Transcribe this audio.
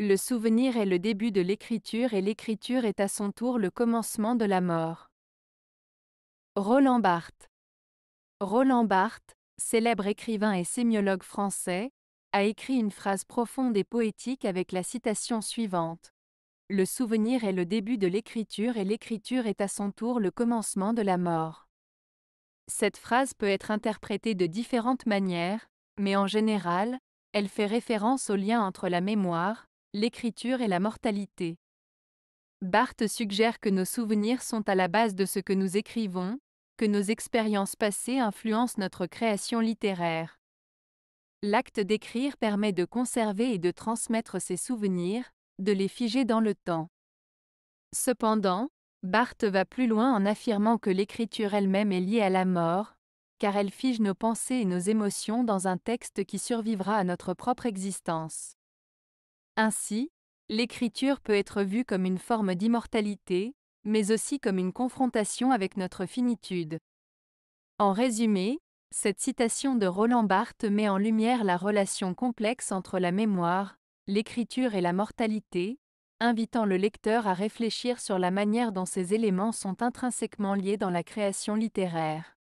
Le souvenir est le début de l'écriture et l'écriture est à son tour le commencement de la mort. Roland Barthes Roland célèbre écrivain et sémiologue français, a écrit une phrase profonde et poétique avec la citation suivante. Le souvenir est le début de l'écriture et l'écriture est à son tour le commencement de la mort. Cette phrase peut être interprétée de différentes manières, mais en général, elle fait référence au lien entre la mémoire, l'écriture et la mortalité. Barthes suggère que nos souvenirs sont à la base de ce que nous écrivons, que nos expériences passées influencent notre création littéraire. L'acte d'écrire permet de conserver et de transmettre ces souvenirs, de les figer dans le temps. Cependant, Barthes va plus loin en affirmant que l'écriture elle-même est liée à la mort, car elle fige nos pensées et nos émotions dans un texte qui survivra à notre propre existence. Ainsi, l'écriture peut être vue comme une forme d'immortalité, mais aussi comme une confrontation avec notre finitude. En résumé, cette citation de Roland Barthes met en lumière la relation complexe entre la mémoire, l'écriture et la mortalité, invitant le lecteur à réfléchir sur la manière dont ces éléments sont intrinsèquement liés dans la création littéraire.